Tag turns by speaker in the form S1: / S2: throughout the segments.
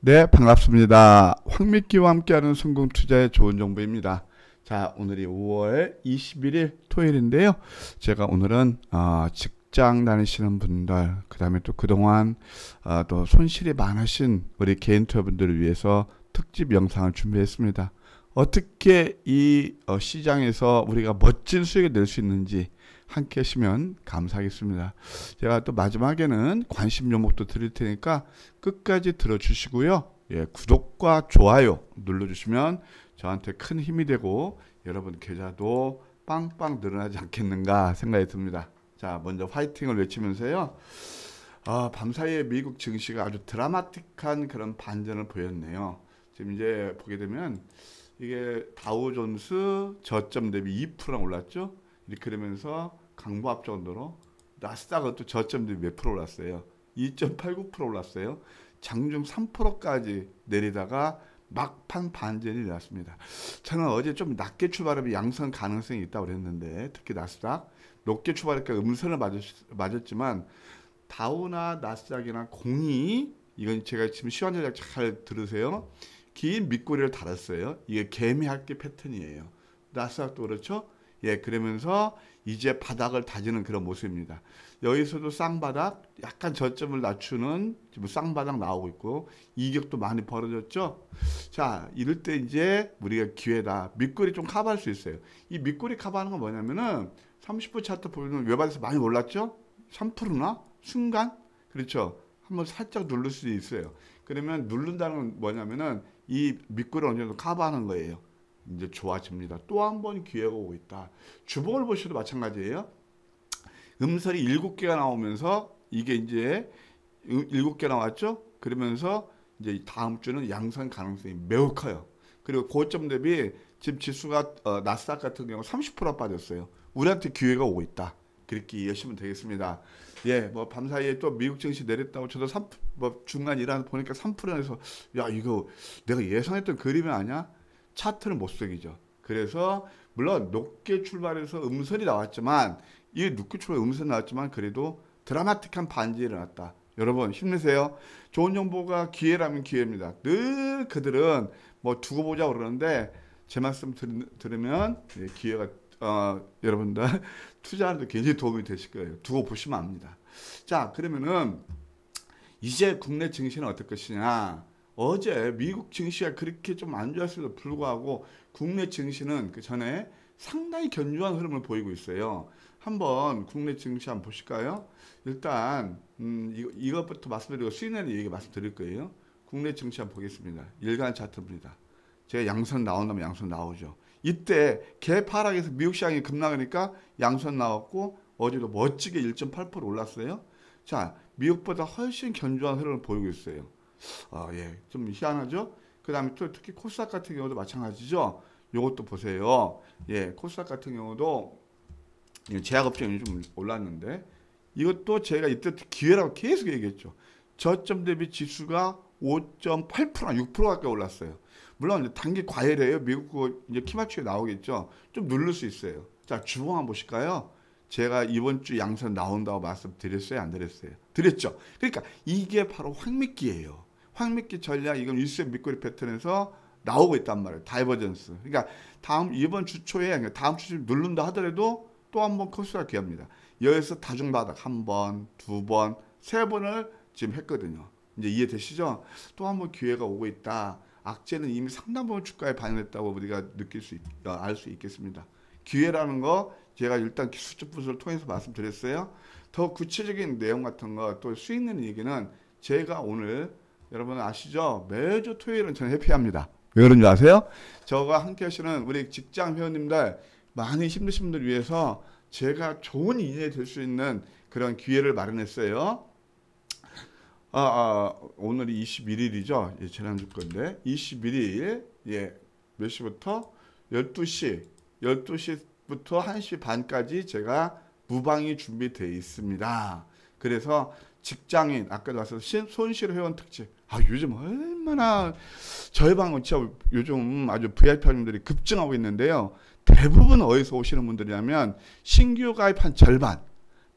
S1: 네, 반갑습니다. 황미끼와 함께하는 성공 투자의 좋은 정보입니다. 자, 오늘이 5월 21일 토요일인데요. 제가 오늘은 어, 직장 다니시는 분들, 그 다음에 또 그동안 어, 또 손실이 많으신 우리 개인 투자분들을 위해서 특집 영상을 준비했습니다. 어떻게 이 어, 시장에서 우리가 멋진 수익을 낼 수 있는지 함께 하시면 감사하겠습니다. 제가 또 마지막에는 관심 요목도 드릴 테니까 끝까지 들어주시고요. 예, 구독과 좋아요 눌러주시면 저한테 큰 힘이 되고 여러분 계좌도 빵빵 늘어나지 않겠는가 생각이 듭니다. 자, 먼저 화이팅을 외치면서요. 아, 밤사이에 미국 증시가 아주 드라마틱한 그런 반전을 보였네요. 지금 이제 보게 되면 이게 다우존스 저점 대비 2%랑 올랐죠. 이렇게 되면서 강보합 정도로 나스닥은 또 저점들이 몇 프로 올랐어요? 2.89% 올랐어요. 장중 3%까지 내리다가 막판 반전이 났습니다. 저는 어제 좀 낮게 출발하면 양성 가능성이 있다고 그랬는데 특히 나스닥 높게 출발하니까 음선을 맞았, 맞았지만 다우나 나스닥이나 공이 이건 제가 지금 시간 전략 잘 들으세요. 긴 밑꼬리를 달았어요. 이게 개미학기 패턴이에요. 나스닥도 그렇죠. 예, 그러면서 이제 바닥을 다지는 그런 모습입니다. 여기서도 쌍바닥 약간 저점을 낮추는 지금 쌍바닥 나오고 있고 이격도 많이 벌어졌죠. 자, 이럴 때 이제 우리가 기회다. 밑꼬이좀 커버할 수 있어요. 이밑꼬이 커버하는 건 뭐냐면은 30분 차트 보면 외반에서 많이 올랐죠? 3%나 순간 그렇죠. 한번 살짝 누를 수도 있어요. 그러면 누른다는 건 뭐냐면은 이 밑꼬리 어느 정도 커버하는 거예요. 이제 좋아집니다. 또 한 번 기회가 오고 있다. 주봉을 보셔도 마찬가지예요. 음설이 일곱 개가 나오면서 이게 이제 일곱 개 나왔죠? 그러면서 이제 다음 주는 양산 가능성이 매우 커요. 그리고 고점 대비 지금 지수가 어, 나스닥 같은 경우 30% 빠졌어요. 우리한테 기회가 오고 있다. 그렇게 이해하시면 되겠습니다. 예, 뭐 밤사이에 또 미국 증시 내렸다고 저도 3, 뭐 중간 이란 보니까 3%에서 야 이거 내가 예상했던 그림이 아니야? 차트를 못 새기죠. 그래서 물론 높게 출발해서 음선이 나왔지만 이 높게 출발 음선 나왔지만 그래도 드라마틱한 반지이 일어났다. 여러분 힘내세요. 좋은 정보가 기회라면 기회입니다. 늘 그들은 뭐 두고 보자 그러는데 제 말씀 들, 으면 예, 기회가 어, 여러분들 투자하는데 굉장히 도움이 되실 거예요. 두고 보시면 압니다. 자 그러면은 이제 국내 증시는 어떨 것이냐 어제 미국 증시가 그렇게 좀 안 좋았음에도 불구하고 국내 증시는 그 전에 상당히 견조한 흐름을 보이고 있어요. 한번 국내 증시 한번 보실까요? 일단 음, 이, 것부터 말씀드리고 수익률 얘기 말씀드릴 거예요. 국내 증시 한번 보겠습니다. 일간 차트입니다. 제가 양선 나온다면 양선 나오죠. 이때 개파락에서 미국 시장이 급락하니까 양선 나왔고 어제도 멋지게 1.8% 올랐어요. 자, 미국보다 훨씬 견조한 흐름을 보이고 있어요. 어, 예, 좀 희한하죠. 그 다음에 또 특히 코스닥 같은 경우도 마찬가지죠. 요것도 보세요. 예, 코스닥 같은 경우도 예, 제약업종이 좀 올랐는데 이것도 제가 이때 기회라고 계속 얘기했죠. 저점 대비 지수가 5.8%, 6%가까 올랐어요. 물론 단기 과열이에요. 미국 거 이제 키마추에 나오겠죠. 좀 누를 수 있어요. 자, 주봉 한번 보실까요? 제가 이번 주 양산 나온다고 말씀드렸어요? 안 드렸어요? 드렸죠. 그러니까 이게 바로 황미기예요. 황미끼 전략 이건 일수의 밑거리 패턴에서 나오고 있단 말이에요. 다이버전스. 그러니까 다음 이번 주 초에 그러니까 다음 주에 누른다 하더라도 또 한 번 커스가 기합니다. 여기서 다중 바닥 한 번, 두 번, 세 번을 지금 했거든요. 이제 이해되시죠? 또 한번 기회가 오고 있다. 악재는 이미 상당 부분 주가에 반영했다고 우리가 느낄 수알수 어, 있겠습니다. 기회라는 거 제가 일단 기술적 분석을 통해서 말씀드렸어요. 더 구체적인 내용 같은 거 또 수익 는 얘기는 제가 오늘 여러분 아시죠? 매주 토요일은 저는 해피합니다. 왜 그런 지 아세요? 저와 함께 하시는 우리 직장 회원님들 많이 힘드신 분들 위해서 제가 좋은 인연이 될 수 있는 그런 기회를 마련했어요. 아, 아 오늘이 21일이죠. 예, 지난주 건데. 21일, 예, 몇 시부터? 12시, 12시부터 1시 반까지 제가 무방이 준비되어 있습니다. 그래서 직장인 아까도 와서 손실 회원 특집. 아 요즘 얼마나 저희 방은 진짜 요즘 아주 VIP님들이 급증하고 있는데요. 대부분 어디서 오시는 분들이냐면 신규 가입 한 절반.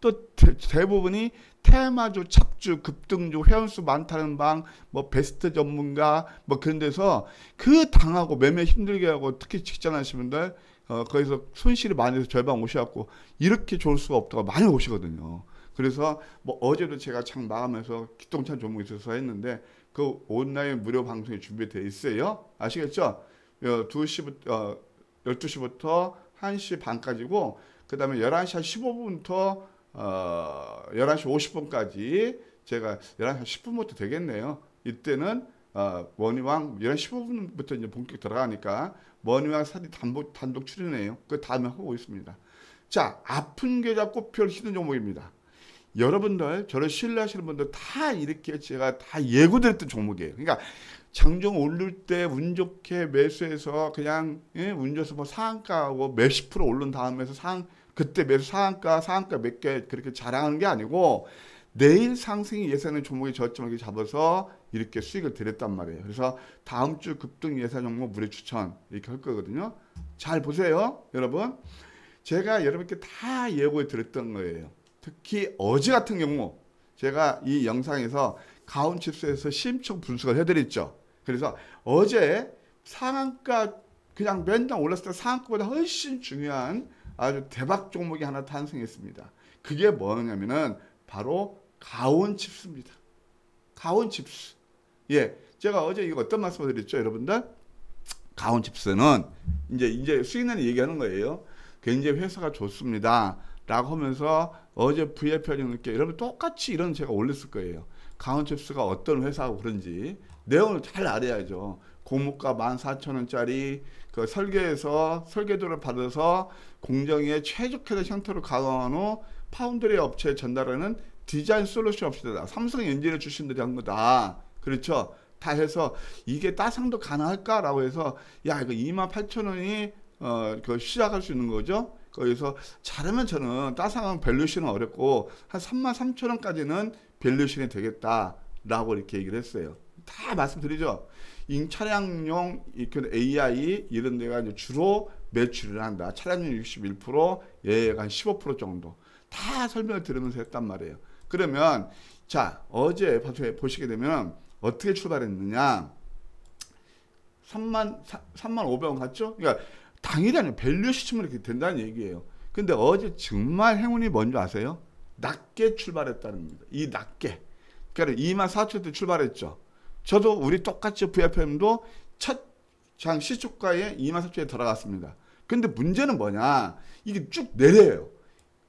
S1: 또 대, 대부분이 테마주, 찹주, 급등주, 회원수 많다는 방, 뭐 베스트 전문가 뭐 그런 데서 그 당하고 매매 힘들게 하고 특히 직장하시는 분들 어, 거기서 손실이 많이 해서 절반 오셔갖고 이렇게 좋을 수가 없다고 많이 오시거든요. 그래서 뭐 어제도 제가 창 마감해서 기똥찬 종목 있어서 했는데 그 온라인 무료 방송이 준비되어 있어요. 아시겠죠? 2시부터 어, 12시부터 1시 어, 반까지고 그 다음에 11시 15분부터 어, 11시 50분까지 제가 11시 10분부터 되겠네요. 이때는 어, 머니왕 11시 15분부터 이제 본격 들어가니까 머니왕 사리 단독, 단독 출연이요그 다음에 하고 있습니다. 자, 아픈 계좌 꽃별 히든 종목입니다. 여러분들 저를 신뢰하시는 분들 다 이렇게 제가 다 예고드렸던 종목이에요. 그러니까 장중 오를 때운 좋게 매수해서 그냥 예? 운 좋아서 뭐 상한가하고 몇십 프로 오른 다음에서 상 그때 매수 상한가 상한가 몇 개 그렇게 자랑하는 게 아니고 내일 상승이 예상된 종목이 저점을 잡아서 이렇게 수익을 드렸단 말이에요. 그래서 다음 주 급등 예상 종목 무료 추천 이렇게 할 거거든요. 잘 보세요, 여러분. 제가 여러분께 다 예고해 드렸던 거예요. 특히 어제 같은 경우 제가 이 영상에서 가온칩스에서 심층 분석을 해드렸죠. 그래서 어제 상한가 그냥 맨날 올랐을 때 상한가보다 훨씬 중요한 아주 대박 종목이 하나 탄생했습니다. 그게 뭐냐면은 바로 가온칩스입니다. 가온칩스. 예. 제가 어제 이거 어떤 말씀을 드렸죠, 여러분들? 가온칩스는 이제 이제 수익난 얘기하는 거예요. 굉장히 회사가 좋습니다. 라고 하면서 어제 VFL 형님께 여러분 똑같이 이런 제가 올렸을 거예요. 강원칩스가 어떤 회사고 그런지 내용을 잘 알아야죠. 고무가 14,000원짜리 그 설계에서 설계도를 받아서 공정의 최적화된 형태로 가공한 후 파운드리 업체에 전달하는 디자인 솔루션 업체다. 삼성 엔진을 출신들이 한 거다. 그렇죠. 다 해서 이게 따상도 가능할까라고 해서 야 이거 28,000원이 어, 그 시작할 수 있는 거죠. 거기서 잘하면 저는 따상한 밸류션은 어렵고 한 3만 3천 원까지는 밸류션이 되겠다라고 이렇게 얘기를 했어요. 다 말씀드리죠. 인 차량용 AI 이런 데가 이제 주로 매출을 한다. 차량용 61%, 예약 한15% 정도. 다 설명을 들으면서 했단 말이에요. 그러면 자 어제 보시게 되면 어떻게 출발했느냐 3만 3, 만5 0원 갔죠? 그러니까 당이라는 밸류 시스으로 이렇게 된다는 얘기예요. 근데 어제 정말 행운이 뭔지 아세요? 낮게 출발했다는 겁니다. 이 낮게. 그러니까 2만 4천 대 출발했죠. 저도 우리 똑같이 VFM도 첫 장 시초가에 2만 4천에 들어갔습니다. 근데 문제는 뭐냐? 이게 쭉 내려요.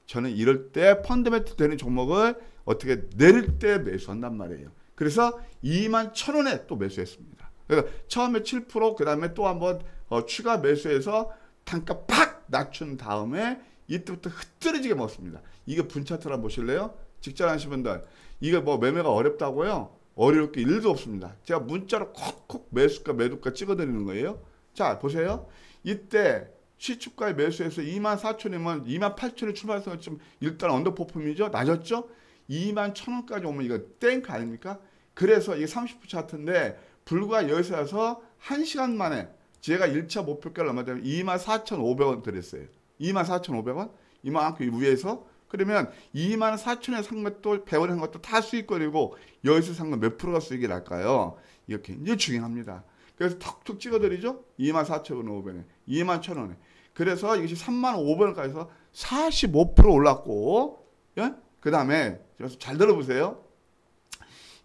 S1: 저는 이럴 때 펀드멘트 되는 종목을 어떻게 내릴 때 매수한단 말이에요. 그래서 2만 1천 원에 또 매수했습니다. 그러니까 처음에 7%그 다음에 또 한번 어, 추가 매수해서 단가 팍 낮춘 다음에 이때부터 흐트러지게 먹습니다. 이게 분차트를 한번 보실래요? 직전하신 분들 이게 뭐 매매가 어렵다고요? 어려울 게 1도 없습니다. 제가 문자로 콕콕 매수가 매도가 찍어드리는 거예요. 자 보세요. 이때 시축가에 매수해서 2만 4천이면 2만 8천을 출발해서 좀 일단 언더포품이죠 낮았죠? 2만 1천원까지 오면 이거 땡크 아닙니까? 그래서 이게 30분 차트인데 불과 여기서 와서 1시간 만에 제가 1차 목표가를 얼마냐면 24,500원 드렸어요. 24,500원? 이만큼 위에서 그러면 24,000원에 산 것도 배0 0원에 것도 다 수익거리고 여기서 산건몇 프로가 수익이 날까요? 이게 렇 이제 중요합니다. 그래서 툭툭 찍어드리죠. 24,500원에 21,000원에 그래서 이것이 3 5 0 0 0원까지 해서 45% 올랐고 예? 그 다음에 잘 들어보세요.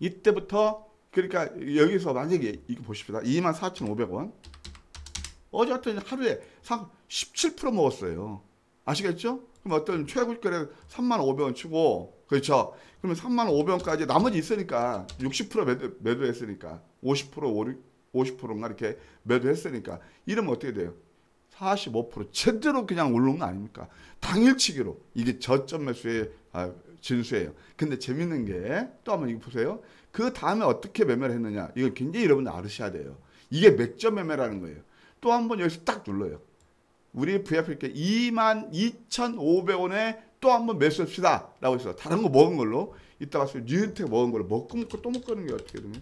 S1: 이때부터 그러니까 여기서 만약에 이거 보십시다. 24,500원 어제 같은 하루에 17% 먹었어요. 아시겠죠? 그럼 어떤 최고가를 3만 5 0원 치고 그렇죠. 그러면 3만 5 0원까지 나머지 있으니까 60% 매도, 매도했으니까 50% 50%인가 이렇게 매도했으니까 이러면 어떻게 돼요? 45% 제대로 그냥 올라거 아닙니까? 당일치기로 이게 저점 매수의 아, 진수예요. 근데 재밌는 게 또 한번 이거 보세요. 그 다음에 어떻게 매매를 했느냐 이거 굉장히 여러분 알으셔야 돼요. 이게 맥점 매매라는 거예요. 또한번 여기서 딱 눌러요. 우리 VIP께 22,500원에 또 한 번 매수합시다. 라고 해서 다른 거 먹은 걸로 이따 가서 뉴은텍 먹은 걸로 먹고 먹고 또먹는게 어떻게 되면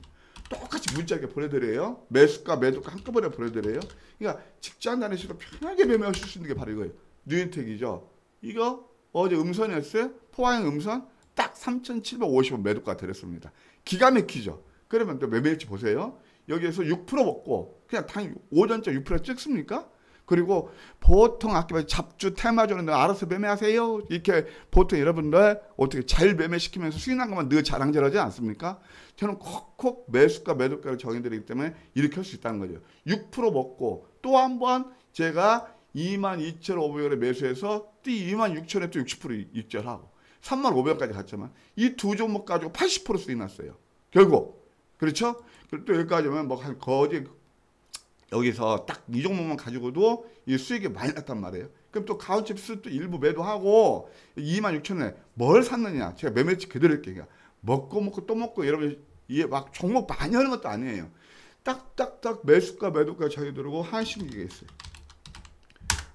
S1: 똑같이 문자하게 보내드려요. 매수가 매도가 한꺼번에 보내드려요. 그러니까 직장 다니시고 편하게 매매하실 수 있는 게 바로 이거예요. 뉴은텍이죠. 이거 어제 음선이었어요. 포항 음선 딱 3,750원 매도가 드렸습니다. 기가 막히죠. 그러면 또 매매일지 보세요. 여기에서 6% 먹고 그냥 당 5전자 6% 찍습니까? 그리고 보통 아까 잡주 테마주는 알아서 매매하세요. 이렇게 보통 여러분들 어떻게 잘 매매시키면서 수익난 것만 늘 자랑질하지 않습니까? 저는 콕콕 매수가 매도가를 정해드리기 때문에 일으킬 수 있다는 거죠. 6% 먹고 또 한 번 제가 22,500원에 매수해서 띠 26,000원에 또 60% 입절하고 35,500원까지 갔지만 이 두 종목 가지고 80% 수익 났어요. 결국 그렇죠? 그리고 또 여기까지 오면 뭐 한 거지 여기서 딱 이 종목만 가지고도 이 수익이 많이 났단 말이에요. 그럼 또 가온칩스 또 일부 매도하고 2만 6천 원에 뭘 샀느냐. 제가 매매치 그대로 게요 그러니까 먹고 먹고 또 먹고 여러분 이게 막 종목 많이 하는 것도 아니에요. 딱딱딱 매수가 매도가 자기 들고 한식이가 있어요.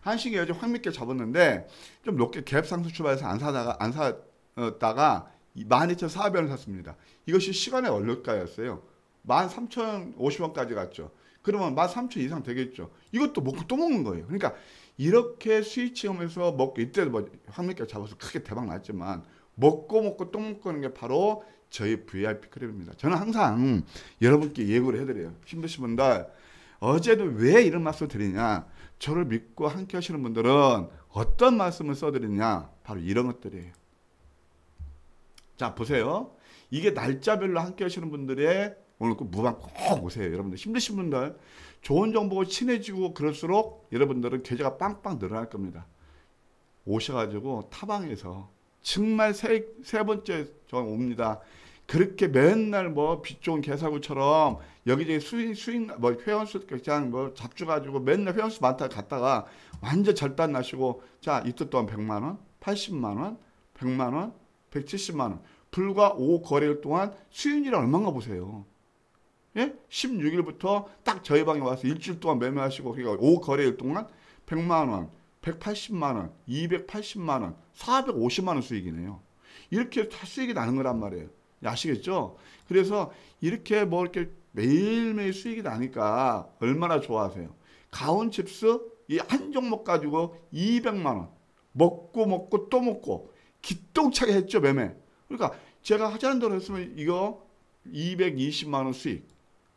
S1: 한식이 어제 황미께 잡았는데 좀 높게 갭 상승 출발해서 안 사다가 안 사다가 12,400원을 샀습니다. 이것이 시간의 얼룩가였어요. 13,050원까지 갔죠. 그러면 맛 3초 이상 되겠죠. 이것도 먹고 또 먹는 거예요. 그러니까 이렇게 스위치하면서 먹고 이때도 뭐 황물결 잡아서 크게 대박 났지만 먹고 먹고 또먹는게 바로 저희 VIP 크랩입니다. 저는 항상 여러분께 예고를 해드려요. 힘드신 분들 어제도 왜 이런 말씀 드리냐 저를 믿고 함께 하시는 분들은 어떤 말씀을 써드리냐 바로 이런 것들이에요. 자 보세요. 이게 날짜별로 함께 하시는 분들의 오늘 그 무방 꼭 오세요. 여러분들 힘드신 분들 좋은 정보가 친해지고 그럴수록 여러분들은 계좌가 빵빵 늘어날 겁니다. 오셔가지고 타방에서 정말 세, 세 번째 저 옵니다. 그렇게 맨날 뭐 빚 좋은 개사구처럼 여기저기 수익, 수익, 뭐 회원수 그냥 뭐 잡주가지고 맨날 회원수 많다 갔다가 완전 절단 나시고 자, 이틀 동안 100만원, 80만원, 100만원, 170만원. 불과 5 거래일 동안 수익률이 얼마인가 보세요. 예? 16일부터 딱 저희 방에 와서 일주일 동안 매매하시고 그러니까 5거래일 동안 100만 원, 180만 원, 280만 원, 450만 원 수익이네요. 이렇게 다 수익이 나는 거란 말이에요. 아시겠죠? 그래서 이렇게 뭐 이렇게 매일매일 수익이 나니까 얼마나 좋아하세요. 가온 칩스 이 한 종목 가지고 200만 원 먹고 먹고 또 먹고 기똥차게 했죠 매매. 그러니까 제가 하자는 대로 했으면 이거 220만 원 수익.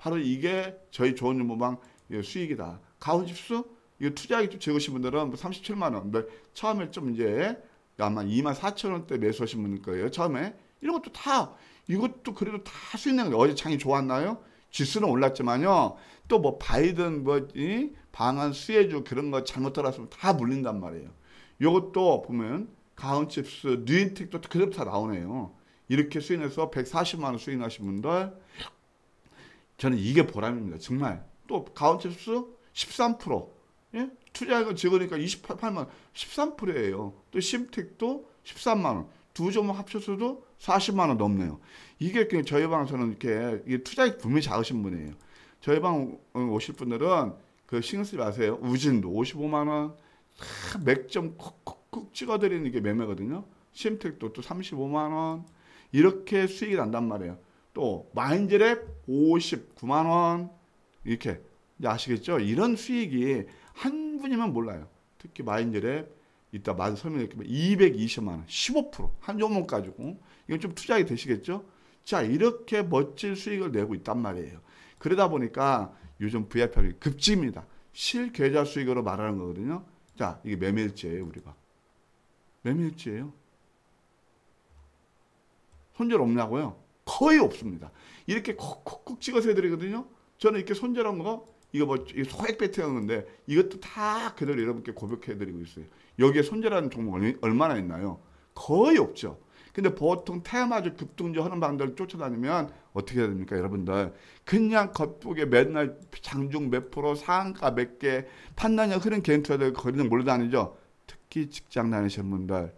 S1: 바로 이게 저희 좋은 유모방 수익이다. 가온집수 이거 투자하기 좀 재우신 분들은 뭐 37만 원. 근 뭐 처음에 좀 이제 아마 2만 4천 원대 매수하신 분일 거예요. 처음에 이런 것도 다 이것도 그래도 다수 있는 거예요. 어제 장이 좋았나요? 지수는 올랐지만요. 또 뭐 바이든 뭐이 방한 수혜주 그런 거 잘못 따랐으면 다 물린단 말이에요. 이것도 보면 가온칩스 뉴인텍도 그대로 다 나오네요. 이렇게 수인해서 140만 원 수인하신 분들 저는 이게 보람입니다. 정말. 또 가운데 수 13%. 예? 투자액을 적으니까 28만 원. 13%예요. 또 심택도 13만 원. 두 종목 합쳐서도 40만 원 넘네요. 이게 그 저희 방에서는 이렇게 투자액 분명히 작으신 분이에요. 저희 방 오실 분들은 그 신경 쓰지 마세요. 우진도 55만 원. 아, 맥점 콕콕콕 찍어드리는 게 매매거든요. 심택도 또 35만 원. 이렇게 수익이 난단 말이에요. 또 마인드랩 59만 원 이렇게 아시겠죠? 이런 수익이 한 분이면 몰라요. 특히 마인드랩 이따 만 설명드릴게요. 220만 원, 15%한 종목 가지고 이건 좀투자하게 되시겠죠? 자 이렇게 멋진 수익을 내고 있단 말이에요. 그러다 보니까 요즘 v i p 하기 급지입니다 실계좌 수익으로 말하는 거거든요. 자 이게 매매일지예요 우리가. 매매일지예요. 손절 없냐고요? 거의 없습니다. 이렇게 콕콕콕 찍어서 해드리거든요. 저는 이렇게 손절한 거가 이거 뭐 소액 배팅한 건데 이것도 다 그대로 여러분께 고백해드리고 있어요. 여기에 손절하는 종목 얼마나 있나요? 거의 없죠. 근데 보통 테마주 급등주하는 방들 쫓아다니면 어떻게 해야 됩니까 여러분들 그냥 겉보게 맨날 장중 몇 프로 상가몇개 판단력 흐른 개인투자들 거리는 몰려다니죠 특히 직장 다니시 분들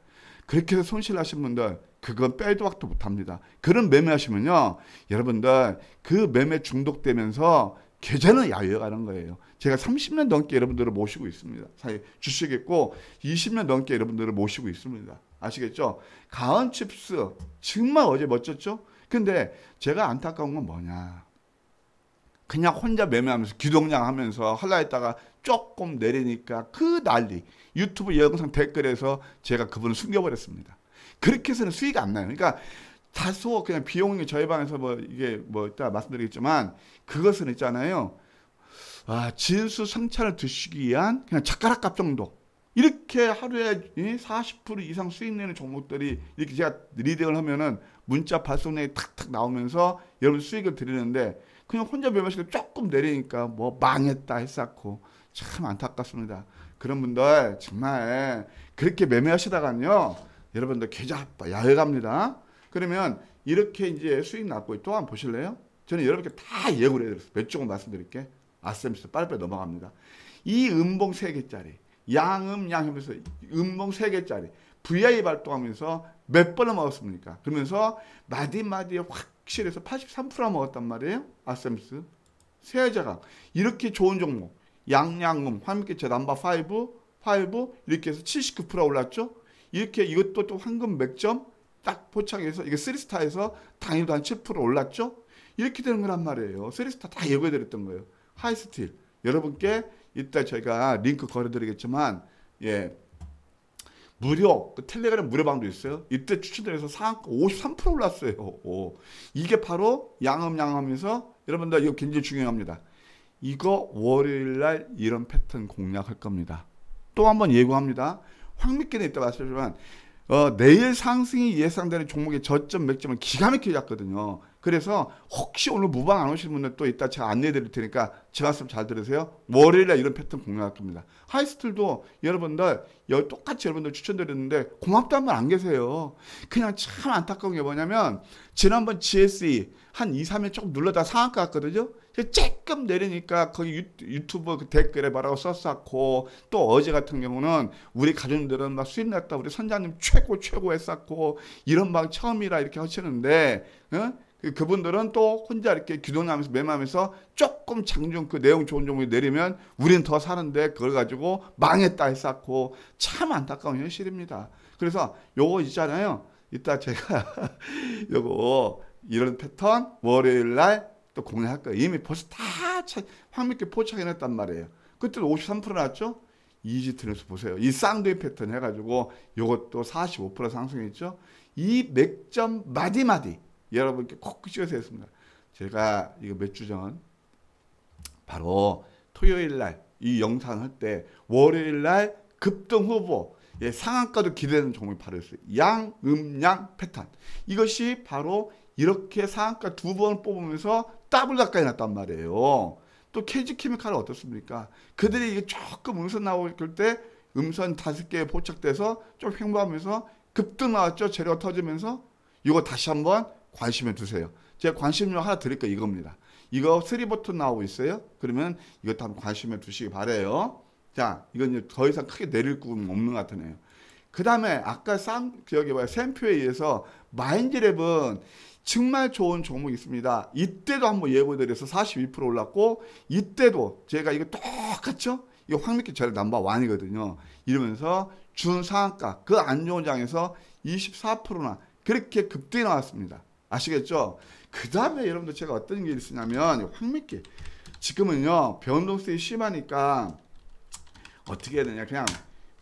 S1: 그렇게 해서 손실하신 분들 그건 빼도 박도 못합니다. 그런 매매하시면요. 여러분들 그 매매 중독되면서 계좌는 야유해 가는 거예요. 제가 30년 넘게 여러분들을 모시고 있습니다. 주식했고 20년 넘게 여러분들을 모시고 있습니다. 아시겠죠? 가은칩스 정말 어제 멋졌죠? 근데 제가 안타까운 건 뭐냐. 그냥 혼자 매매하면서 기동량 하면서 할라 했다가 조금 내리니까 그 난리. 유튜브 영상 댓글에서 제가 그분을 숨겨버렸습니다. 그렇게 해서는 수익이 안 나요. 그러니까 다소 그냥 비용이 저희 방에서 뭐 이게 뭐 이따 말씀드리겠지만 그것은 있잖아요. 아, 진수 성찬을 드시기 위한 그냥 젓가락 값 정도. 이렇게 하루에 40% 이상 수익 내는 종목들이 이렇게 제가 리딩을 하면은 문자 발송량이 탁탁 나오면서 여러분 수익을 드리는데 그냥 혼자 매매시고 조금 내리니까 뭐 망했다 했었고 참 안타깝습니다. 그런 분들 정말 그렇게 매매하시다가는요. 여러분들 계좌 합바 야외 갑니다. 그러면 이렇게 이제 수익 났고 또 한 번 보실래요? 저는 여러분께 다 예고를 해드렸어요. 몇 조금 말씀드릴게. 아셈스 빨리빨리 넘어갑니다. 이 음봉 3개짜리 양음 양하면서 음봉 3개짜리 VI 발동하면서 몇 번을 먹었습니까? 그러면서 마디마디 확실해서 8 3 먹었단 말이에요. 아셈스 세자강 이렇게 좋은 종목 양양음 화면개체 넘버 5 5 이렇게 해서 79% 올랐죠. 이렇게 이것도 또 황금 맥점 딱 포착해서 이게 3스타에서 당일도 한 7% 올랐죠? 이렇게 되는 거란 말이에요. 3스타 다 예고해드렸던 거예요. 하이스틸. 여러분께 이따 저희가 링크 걸어드리겠지만 예 무료 그 텔레그램 무료방도 있어요. 이때 추천드려서 상한53% 올랐어요. 오. 이게 바로 양음양하에서 여러분들 이거 굉장히 중요합니다. 이거 월요일 날 이런 패턴 공략할 겁니다. 또 한 번 예고합니다. 황미께는 이따 말씀드리지만 어, 내일 상승이 예상되는 종목의 저점 맥점은 기가 막히게 잡거든요. 그래서 혹시 오늘 무방 안 오신 분들 또 이따 제가 안내해 드릴 테니까 제 말씀 잘 들으세요. 월요일날 이런 패턴 공유할 겁니다. 하이스툴도 여러분들 똑같이 여러분들 추천드렸는데 고맙다는 말안 계세요. 그냥 참 안타까운 게 뭐냐면 지난번 GSE 한 2, 3일 조금 눌러다 상한가 갔거든요. 조금 내리니까 거기 유튜브 그 댓글에 뭐라고 썼었고 또 어제 같은 경우는 우리 가족들은 막 수입 났다 우리 선장님 최고 최고 했었고 이런 방 처음이라 이렇게 하시는데 응? 그 그분들은 또 혼자 이렇게 기도하면서 매매하면서 조금 장중 그 내용 좋은 종목이 내리면 우린 더 사는데 그걸 가지고 망했다 했었고 참 안타까운 현실입니다. 그래서 요거 있잖아요. 이따 제가 요거 이런 패턴 월요일 날 또 공략할 거예요. 이미 벌써 다 황미께 포착해냈단 말이에요. 그때도 53% 났죠? 이지트에서 보세요. 이 쌍둥이 패턴 해가지고 요것도 45% 상승했죠? 이 맥점 마디마디 여러분께 콕 쥐어서 했습니다. 제가 이거 몇주 전 바로 토요일 날 이 영상 할 때 월요일 날 급등 후보 예, 상한가도 기대는 종목이 바로 있어요. 양, 음, 양 패턴. 이것이 바로 이렇게 상한가 두 번 뽑으면서 더블 가까이 났단 말이에요. 또 KG 케미칼은 어떻습니까? 그들이 이게 조금 음선 나올 때 음선 다섯 개에 포착돼서 좀 횡보하면서 급등 나왔죠. 재료가 터지면서 이거 다시 한번 관심해 두세요. 제가 관심료 하나 드릴까 이겁니다. 이거 3버튼 나오고 있어요. 그러면 이것도 한번 관심에 두시기 바래요. 자, 이건 이제 더 이상 크게 내릴 구는 없는 것같네요그 다음에 아까 쌍, 기 봐요. 샘표에 의해서 마인드랩은 정말 좋은 종목이 있습니다. 이때도 한번 예보드려서 42% 올랐고, 이때도 제가 이거 똑같죠? 이거 황미키 저의 넘버 원이거든요. 이러면서 준 상한가, 그 안 좋은 장에서 24%나 그렇게 급등이 나왔습니다. 아시겠죠? 그 다음에 여러분들 제가 어떤 게 있으냐면 황미끼 지금은요 변동성이 심하니까 어떻게 해야 되냐 그냥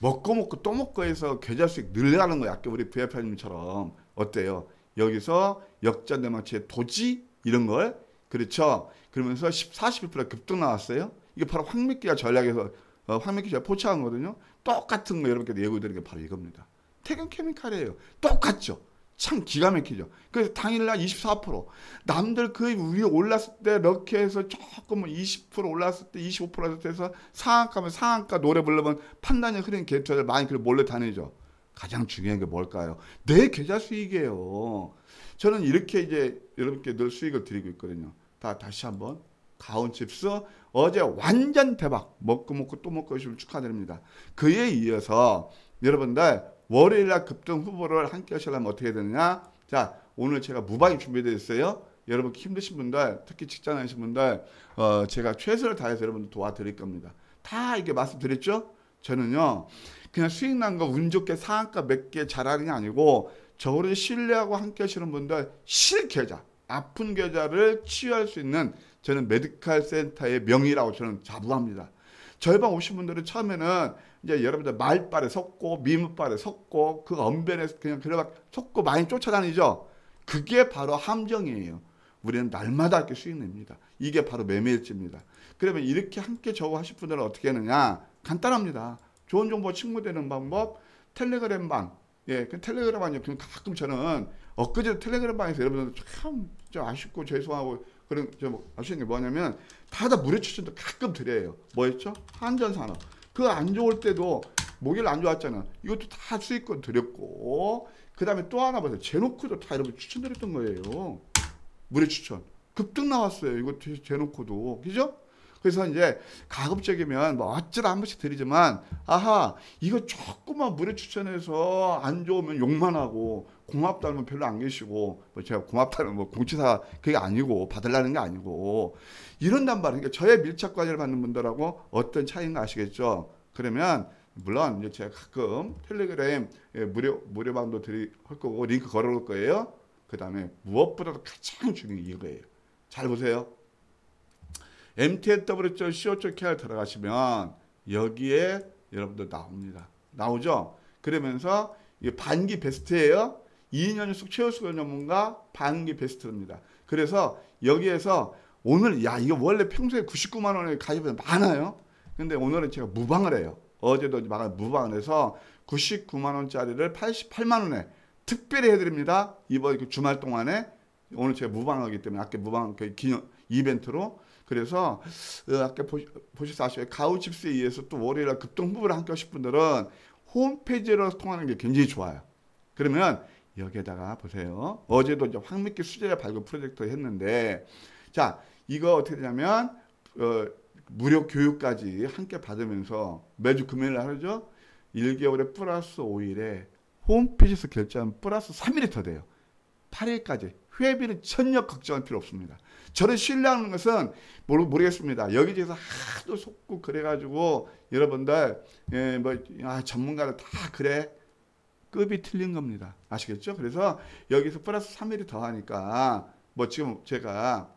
S1: 먹고 먹고 또 먹고 해서 계좌 수익 늘려가는 거야 아까 우리 부회파님처럼 어때요? 여기서 역전 대마치의 도지 이런 걸 그렇죠? 그러면서 10, 41% 급등 나왔어요. 이게 바로 황미끼가 전략에서 어, 황미끼 제가 포착한 거거든요. 똑같은 거 여러분께 예고드린 게 바로 이겁니다. 태경 케미칼이에요. 똑같죠? 참 기가 막히죠. 그래서 당일날 24%. 남들 그 위에 올랐을 때 이렇게 해서 조금 20% 올랐을 때25% 해서 상한가면 상한가 노래 부르면 판단이 흐린 개입자들 많이 그 몰래 다니죠. 가장 중요한 게 뭘까요? 내 계좌 수익이에요. 저는 이렇게 이제 여러분께 늘 수익을 드리고 있거든요. 다 다시 한번 가온칩스 어제 완전 대박 먹고 먹고 또 먹고 싶으면 축하드립니다. 그에 이어서 여러분들 월요일 날 급등 후보를 함께 하시려면 어떻게 해야 되느냐? 자, 오늘 제가 무방이 준비되어 있어요. 여러분 힘드신 분들, 특히 직장 하신 분들, 어, 제가 최선을 다해서 여러분 도와드릴 겁니다. 다 이게 말씀드렸죠? 저는요, 그냥 수익 난 거 운 좋게 상한가 몇개 잘하는 게 아니고, 저를 신뢰하고 함께 하시는 분들, 실계좌, 아픈 계좌를 치유할 수 있는 저는 메디칼 센터의 명의라고 저는 자부합니다. 절방 오신 분들은 처음에는 이제 여러분들 말빨에 섰고 미문빨에 섰고 그 언변에 그냥 그래막 섰고 많이 쫓아다니죠. 그게 바로 함정이에요. 우리는 날마다 이렇게 수익 냅니다. 이게 바로 매매일지입니다. 그러면 이렇게 함께 저와 하실 분들은 어떻게 하느냐? 간단합니다. 좋은 정보 친구되는 방법, 텔레그램 방. 예, 그 텔레그램 방이요. 가끔 저는 엊그제 텔레그램 방에서 여러분들 참, 참 아쉽고 죄송하고 그럼 좀 뭐 아시는 게 뭐냐면 바다물료 추천도 가끔 드려요. 뭐였죠? 한전산업. 그 안 좋을 때도 목요일 안 좋았잖아. 이것도 다 수익권 드렸고 그 다음에 또 하나 보세요. 제노크도 다 여러분 추천드렸던 거예요. 물료 추천. 급등 나왔어요. 이거 제놓고도. 그죠? 그래서 이제 가급적이면 뭐 어쩌다 한 번씩 드리지만 아하 이거 조금만 물료 추천해서 안 좋으면 욕만 하고 고맙다는 별로 안 계시고 뭐 제가 고맙다는 뭐 공치사 그게 아니고 받으라는 게 아니고 이런단 말이에요. 그러니까 저의 밀착 과제를 받는 분들하고 어떤 차이인가 아시겠죠? 그러면 물론 이제 제가 가끔 텔레그램 예, 무료 무료 방도 드릴 거고 링크 걸어놓을 거예요. 그 다음에 무엇보다도 가장 중요한 이거예요. 잘 보세요. mtw.co.kr 들어가시면 여기에 여러분들 나옵니다. 나오죠? 그러면서 이게 반기 베스트예요. 2년 연속 최우수 전문가 반기 베스트입니다. 그래서 여기에서 오늘 야 이거 원래 평소에 99만 원에 가입은 많아요. 근데 오늘은 제가 무방을 해요. 어제도 막 무방을 해서 99만 원짜리를 88만 원에 특별히 해드립니다. 이번 그 주말 동안에 오늘 제가 무방하기 때문에 아까 무방 그 기념 이벤트로 그래서 어, 아까 보셨다시피 가우칩스에 의해서 또 월요일날 급등 후보를 함께 하실 분들은 홈페이지로 통하는 게 굉장히 좋아요. 그러면 여기에다가 보세요. 어제도 이제 황미기 수제자 발굴 프로젝트 했는데 자 이거 어떻게 되냐면 어, 무료 교육까지 함께 받으면서 매주 금요일 날 하루죠. 1개월에 플러스 5일에 홈페이지에서 결제하면 플러스 3일이 더 돼요. 8일까지. 회비는 전혀 걱정할 필요 없습니다. 저를 신뢰하는 것은 모르, 모르겠습니다. 여기저기서 하도 속고 그래가지고 여러분들 예, 뭐 아, 전문가를다 그래 급이 틀린 겁니다. 아시겠죠? 그래서 여기서 플러스 3일이 더하니까 뭐 지금 제가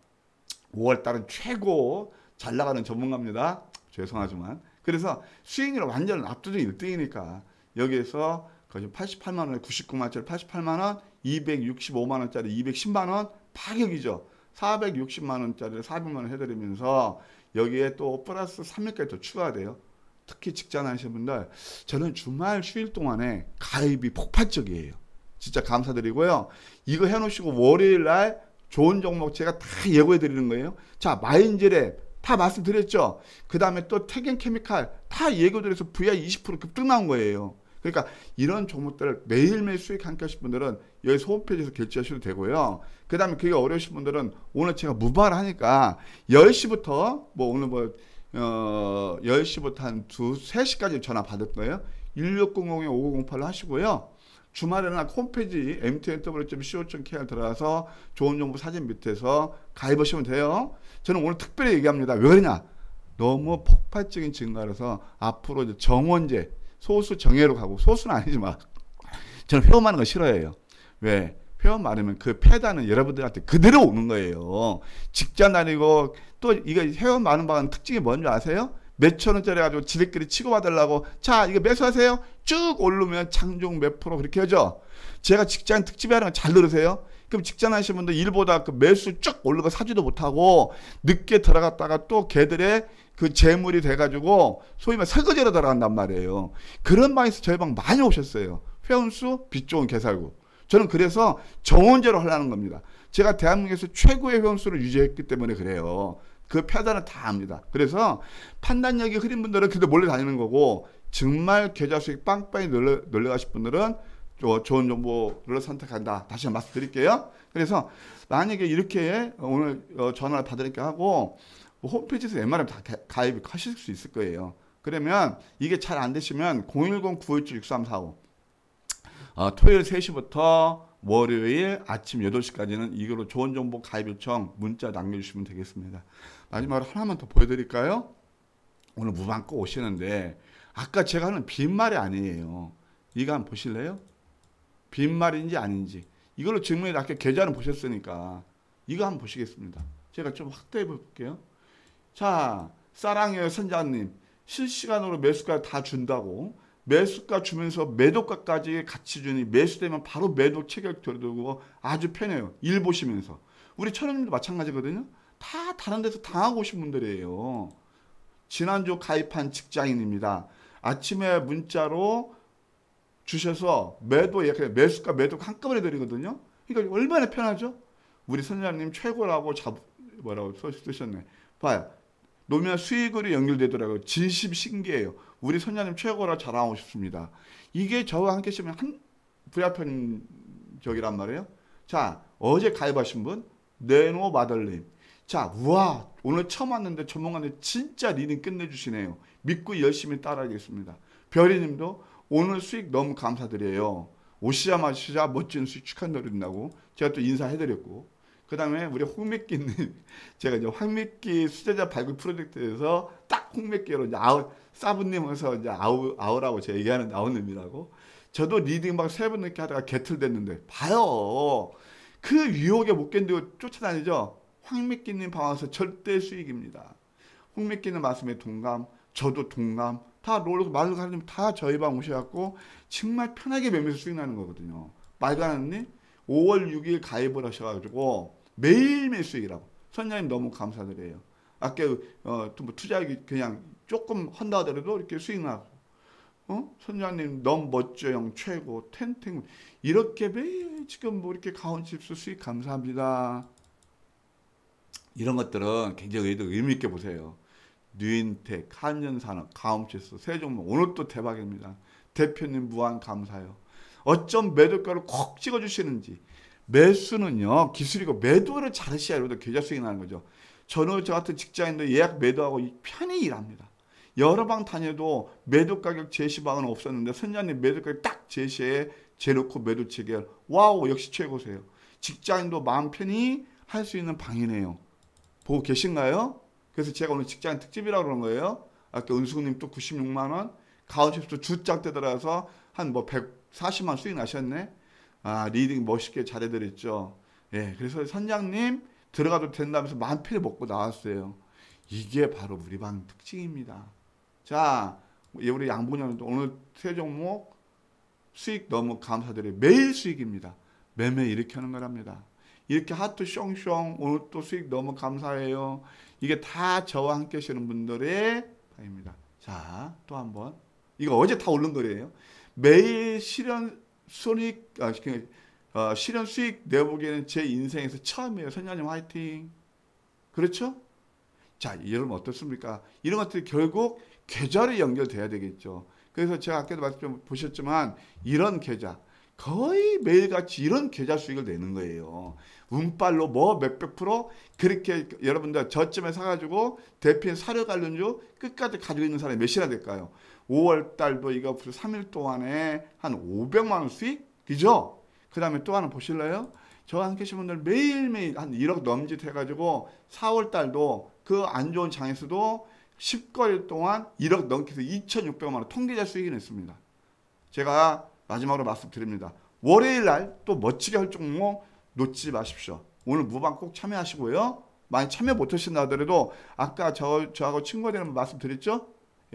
S1: 5월 달은 최고 잘 나가는 전문가입니다. 죄송하지만 그래서 수익률 완전 압도적인 1등이니까 여기에서 거의 88만 원에 99만 원 88만 원, 265만 원짜리 210만 원 파격이죠. 460만 원짜리 400만 원 해드리면서 여기에 또 플러스 3일까지 더 추가돼요. 특히 직장 하시는 분들 저는 주말 휴일 동안에 가입이 폭발적이에요. 진짜 감사드리고요. 이거 해놓으시고 월요일 날 좋은 종목 제가 다 예고해 드리는 거예요. 자 마인즈랩 다 말씀드렸죠. 그 다음에 또 태경 케미칼 다 예고드려서 VI 20% 급등 나온 거예요. 그러니까 이런 종목들을 매일매일 수익 함께 하실 분들은 여기 소 홈페이지에서 결제하셔도 되고요. 그 다음에 그게 어려우신 분들은 오늘 제가 무발을 하니까 10시부터 뭐 오늘 뭐 어, 10시부터 한 2, 3시까지 전화 받을 거예요. 1600-5508로 하시고요. 주말에는 아, 홈페이지 mtnw.co.kr 들어가서 좋은 정보 사진 밑에서 가입하시면 돼요. 저는 오늘 특별히 얘기합니다. 왜 그러냐? 너무 폭발적인 증가라서 앞으로 정원제, 소수 정예로 가고 소수는 아니지만 저는 회원하는 거 싫어해요. 왜? 표현 말하면 그 패단은 여러분들한테 그대로 오는 거예요. 직장다니고또 이거 회원 많은 방은 특징이 뭔지 아세요? 몇천 원짜리 가지고 지들끼리 치고받으려고 자 이거 매수하세요. 쭉 오르면 창종 몇 프로 그렇게 하죠. 제가 직장 특집이라는 잘 들으세요. 그럼 직장 하시는 분들 일보다 그 매수 쭉 올르고 사지도 못하고 늦게 들어갔다가 또 걔들의 그 재물이 돼가지고 소위 말 설거지로 들어간단 말이에요. 그런 방에서 저희 방 많이 오셨어요. 회원수 빚 좋은 개살구. 저는 그래서 정원제로 하려는 겁니다. 제가 대한민국에서 최고의 회원수를 유지했기 때문에 그래요. 그 패단을 다 압니다. 그래서 판단력이 흐린 분들은 그래도 몰래 다니는 거고 정말 계좌 수익 빵빵이놀려 놀러 가실 분들은 좋은 정보를 선택한다. 다시 한 번 말씀드릴게요. 그래서 만약에 이렇게 오늘 어, 전화를 받으니까 하고 홈페이지에서 웬만하면 다 가입하실 수 있을 거예요. 그러면 이게 잘 안 되시면 010-957-6345 어, 토요일 3시부터 월요일 아침 8시까지는 이걸로 좋은 정보 가입 요청 문자 남겨주시면 되겠습니다. 마지막으로 하나만 더 보여드릴까요? 오늘 무방고 오시는데 아까 제가 하는 빈말이 아니에요. 이거 한번 보실래요? 빈말인지 아닌지 이걸로 증명해 아까 계좌는 보셨으니까 이거 한번 보시겠습니다. 제가 좀 확대해 볼게요. 자, 사랑해요 선장님. 실시간으로 매수가 다 준다고 매수가 주면서 매도가까지 같이 주니 매수되면 바로 매도 체결 들어두고 아주 편해요. 일 보시면서. 우리 천원님도 마찬가지거든요. 다 다른 데서 당하고 오신 분들이에요. 지난주 가입한 직장인입니다. 아침에 문자로 주셔서 매도 예약 매수가 매도 한꺼번에 드리거든요. 그러니까 얼마나 편하죠? 우리 선장님 최고라고 잡 뭐라고 쓰셨네. 봐요. 노면 수익으로 연결되더라고요. 진심 신기해요. 우리 선녀님 최고라 자랑하고 싶습니다. 이게 저와 함께 시면 한부야편적이란 말이에요. 자, 어제 가입하신 분, 네노 마달님. 자, 우와, 오늘 처음 왔는데 전문가님 진짜 리는 끝내주시네요. 믿고 열심히 따라하겠습니다. 별이님도 오늘 수익 너무 감사드려요. 오시자마자 멋진 수익 축하드린다고 제가 또 인사해드렸고 그 다음에 우리 홍맥기는 제가 이제 황맥기 수제자 발굴 프로젝트에서 딱 홍맥기로 이제 아웃 사부님에서 이제 아우 아우라고 제가 얘기하는 아우님이라고 저도 리딩 방세 번 넘게 하다가 개틀 됐는데 봐요 그 유혹에 못 견디고 쫓아다니죠 황맥기님 방에서 절대 수익입니다 홍맥기는 말씀에 동감 저도 동감 다 롤에서 말로 가는 다 저희 방 오셔갖고 정말 편하게 매매에서 수익 나는 거거든요 말도 안 하는 님 5월 6일 가입을 하셔가지고 매일매일 수익이라고. 선장님 너무 감사드려요. 아까 어, 뭐 투자 하기 그냥 조금 한다 하더라도 이렇게 수익 나고. 어? 선장님 너무 멋져요. 최고. 텐팅. 이렇게 매일 지금 뭐 이렇게 가온칩스 수익 감사합니다. 이런 것들은 굉장히 의미 있게 보세요. 뉴인텍, 한전산업, 가온칩스, 세종목 오늘 또 대박입니다. 대표님 무한 감사요. 어쩜 매도가를 콕 찍어주시는지. 매수는요, 기술이고, 매도를 잘하셔야 여러분들 계좌 수익이 나는 거죠. 저는 저 같은 직장인도 예약 매도하고 편히 일합니다. 여러 방 다녀도 매도 가격 제시 방은 없었는데 선장님 매도 가격 딱 제시해 재놓고 매도 체결. 와우 역시 최고세요. 직장인도 마음 편히 할 수 있는 방이네요. 보고 계신가요? 그래서 제가 오늘 직장인 특집이라고 그런 거예요. 아까 은수님 또 96만 원, 가은칩수도 주짝 때 들어서 한 뭐 100, 40만 수익 나셨네. 아, 리딩 멋있게 잘해드렸죠. 예, 그래서 선장님 들어가도 된다면서 만필를 먹고 나왔어요. 이게 바로 우리 방 특징입니다. 자, 예, 우리 양분양 오늘 세 종목 수익 너무 감사드려요. 매일 수익입니다. 매매 이렇게 하는 거랍니다. 이렇게 하트 숑숑 오늘 또 수익 너무 감사해요. 이게 다 저와 함께 하시는 분들의 바입니다. 자, 또 한번 이거 어제 다 오른 거래요. 매일 실현 손익 아, 그, 어, 실현 수익 내보기에는 제 인생에서 처음이에요. 선녀님 화이팅. 그렇죠? 자, 여러분 어떻습니까? 이런 것들이 결국 계좌로 연결돼야 되겠죠. 그래서 제가 아까도 말씀 보셨지만 이런 계좌 거의 매일같이 이런 계좌 수익을 내는 거예요. 운빨로 뭐 몇백 프로 그렇게 여러분들 저점에 사가지고 대표 사려 갈는주 끝까지 가지고 있는 사람이 몇이나 될까요? 5월 달도 이거 3일 동안에 한 500만 원 수익? 그죠? 그 다음에 또 하나 보실래요? 저한 계신 분들 매일매일 한 1억 넘짓 해가지고 4월 달도 그 안 좋은 장에서도 10거일 동안 1억 넘게서 2,600만 원 통계자 수익이 냈습니다. 제가 마지막으로 말씀드립니다. 월요일 날 또 멋지게 할 종목 놓지 마십시오. 오늘 무방 꼭 참여하시고요. 많이 참여 못하신다 하더라도 아까 저, 저하고 친구가 되는 말씀드렸죠?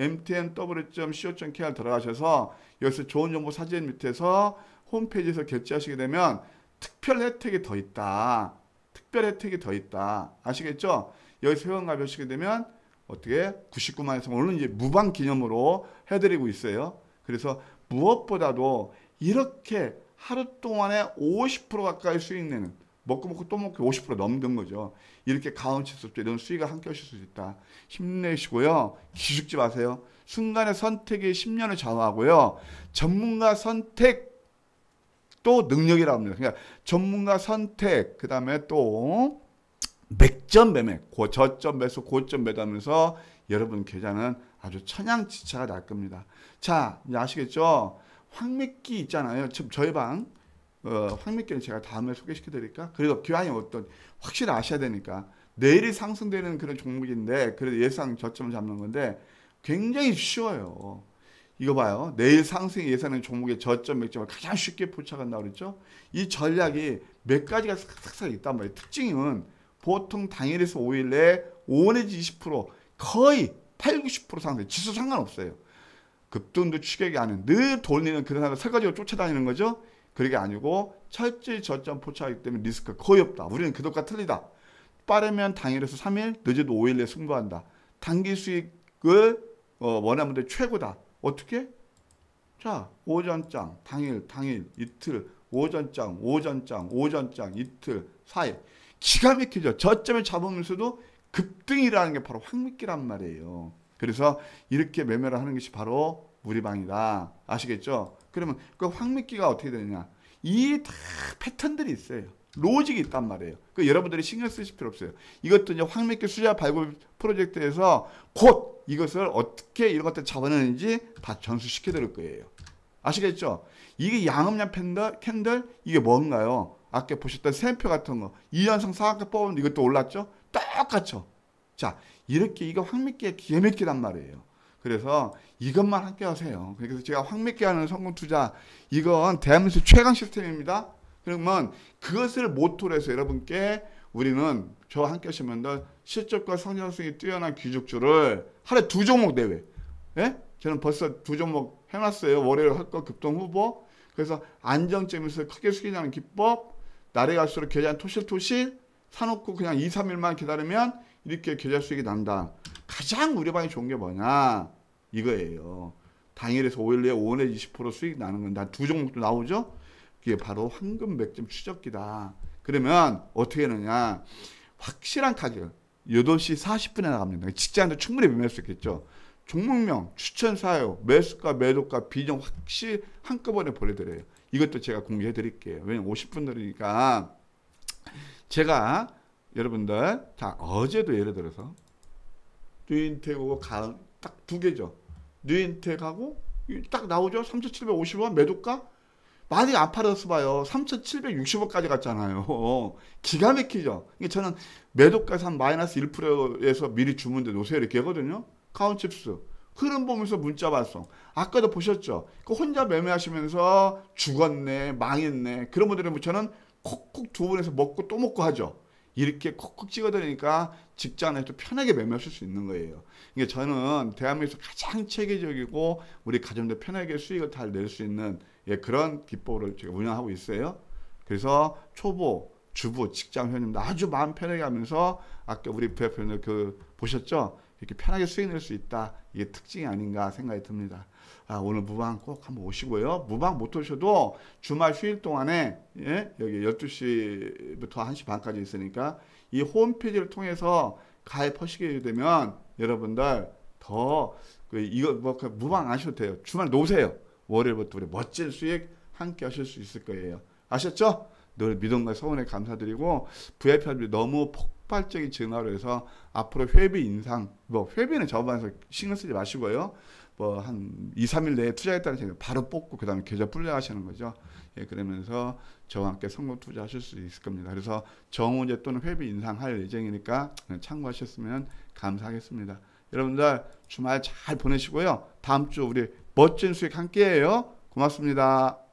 S1: mtnw.co.kr 들어가셔서 여기서 좋은 정보 사진 밑에서 홈페이지에서 결제하시게 되면 특별 혜택이 더 있다. 특별 혜택이 더 있다. 아시겠죠? 여기서 회원가입 하시게 되면 어떻게 99만에서 오늘 이제 무방 기념으로 해드리고 있어요. 그래서 무엇보다도 이렇게 하루 동안에 50% 가까이 수익 내는 먹고 먹고 또 먹고 50% 넘는 거죠. 이렇게 가온치수도 이런 수위가 함께 하실 수 있다. 힘내시고요. 기죽지 마세요. 순간의 선택이 10년을 좌우하고요. 전문가 선택 또 능력이라 합니다. 그러니까 전문가 선택 그다음에 또 맥점 매매, 고, 저점 매수, 고점 매도하면서 여러분 계좌는 아주 천양지차가 날 겁니다. 자, 이제 아시겠죠? 황맥기 있잖아요. 지금 저희 방 어, 황미께는 제가 다음에 소개시켜드릴까? 그리고 기왕에 그 어떤 확실히 아셔야 되니까 내일이 상승되는 그런 종목인데 그래도 예상 저점 잡는 건데 굉장히 쉬워요. 이거 봐요. 내일 상승 예상하는 종목의 저점 맥점을 가장 쉽게 포착한다 그랬죠? 이 전략이 몇 가지가 싹싹 있단 말이에요. 특징은 보통 당일에서 5일 내에 5 내지 20% 거의 8, 90% 상승. 지수 상관없어요. 급등도 추격이 아닌 늘 돌리는 그런 설거지로 쫓아다니는 거죠. 그게 아니고 철저히 저점 포착하기 때문에 리스크 거의 없다. 우리는 그독과 틀리다. 빠르면 당일에서 3일, 늦어도 5일 내에 승부한다. 단기 수익을 어, 원하면 돼 최고다. 어떻게? 자, 오전장, 당일, 당일, 이틀, 오전장, 오전장, 오전장, 이틀, 4일. 기가 막히죠. 저점을 잡으면서도 급등이라는 게 바로 황미끼란 말이에요. 그래서 이렇게 매매를 하는 것이 바로 무리방이다. 아시겠죠? 그러면 그 황미끼가 어떻게 되느냐? 이 다 패턴들이 있어요. 로직이 있단 말이에요. 그 여러분들이 신경 쓰실 필요 없어요. 이것도 이제 황미끼 수자 발굴 프로젝트에서 곧 이것을 어떻게 이런 것들 잡아내는지 다 전수시켜 드릴 거예요. 아시겠죠? 이게 양음양 팬들, 캔들 이게 뭔가요? 아까 보셨던 샘표 같은 거 이연성 사각형 뽑으면 이것도 올랐죠? 똑같죠? 자 이렇게 이거 황미끼의 기가 막히단 말이에요. 그래서 이것만 함께 하세요. 그래서 제가 황믿게 하는 성공 투자 이건 대한민국 최강 시스템입니다. 그러면 그것을 모토로 해서 여러분께 우리는 저와 함께 하시면 실적과 성장성이 뛰어난 귀족주를 하루에 두 종목 대회. 예? 저는 벌써 두 종목 해놨어요. 월요일 할거 급등 후보. 그래서 안정점에서 크게 숙이자는 기법. 날이 갈수록 계좌는 토실토실 사놓고 그냥 2, 3일만 기다리면 이렇게 계좌 수익이 난다. 가장 우려방이 좋은 게 뭐냐? 이거예요. 당일에서 5일 내에 5원에 20% 수익 나는 건데 두 종목도 나오죠? 그게 바로 황금 맥점 추적기다. 그러면 어떻게 하느냐? 확실한 가격. 8시 40분에 나갑니다. 직장도 충분히 매매할 수 있겠죠. 종목명, 추천 사요, 매수가, 매도가, 비중 확실 한꺼번에 보내드려요. 이것도 제가 공개해 드릴게요. 왜냐면 50분 들으니까 제가 여러분들 자 어제도 예를 들어서 뉴인텍하고 가은 딱 두 개죠. 뉴인텍하고 딱 나오죠. 3,750원 매도가 많이 안팔아어 봐요. 3,760원까지 갔잖아요. 기가 막히죠. 그러 저는 매도가에서 한 마이너스 1%에서 미리 주문돼 놓으세요. 이렇게 하거든요. 카운칩스. 흐름 보면서 문자 발송. 아까도 보셨죠? 그 혼자 매매하시면서 죽었네, 망했네. 그런 분들은 저는 콕콕 두 분에서 먹고 또 먹고 하죠. 이렇게 콕콕 찍어드리니까 직장에 서 편하게 매매할 수 있는 거예요. 이게 그러니까 저는 대한민국에서 가장 체계적이고 우리 가정도 편하게 수익을 잘 낼 수 있는 예, 그런 기법을 제가 운영하고 있어요. 그래서 초보, 주부, 직장 회원님도 아주 마음 편하게 하면서 아까 우리 부회표님 그 보셨죠? 이렇게 편하게 수행할 수 있다. 이게 특징이 아닌가 생각이 듭니다. 아, 오늘 무방 꼭 한번 오시고요. 무방 못 오셔도 주말 휴일 동안에 예? 여기 12시부터 1시 반까지 있으니까 이 홈페이지를 통해서 가입하시게 되면 여러분들 더 그 이거 뭐 그 무방 안 하셔도 돼요. 주말 노세요. 월요일부터 우리 멋진 수익 함께 하실 수 있을 거예요. 아셨죠? 늘 믿음과 서원에 감사드리고 VIP들이 너무 폭 폭발적인 증가로 해서 앞으로 회비 인상, 뭐 회비는 저번에서 신경 쓰지 마시고요. 뭐한 2, 3일 내에 투자했다는 생각 바로 뽑고 그다음에 계좌 분려하시는 거죠. 예, 그러면서 저와 함께 성공 투자하실 수 있을 겁니다. 그래서 정우제 또는 회비 인상할 예정이니까 참고하셨으면 감사하겠습니다. 여러분들 주말 잘 보내시고요. 다음 주 우리 멋진 수익 함께해요. 고맙습니다.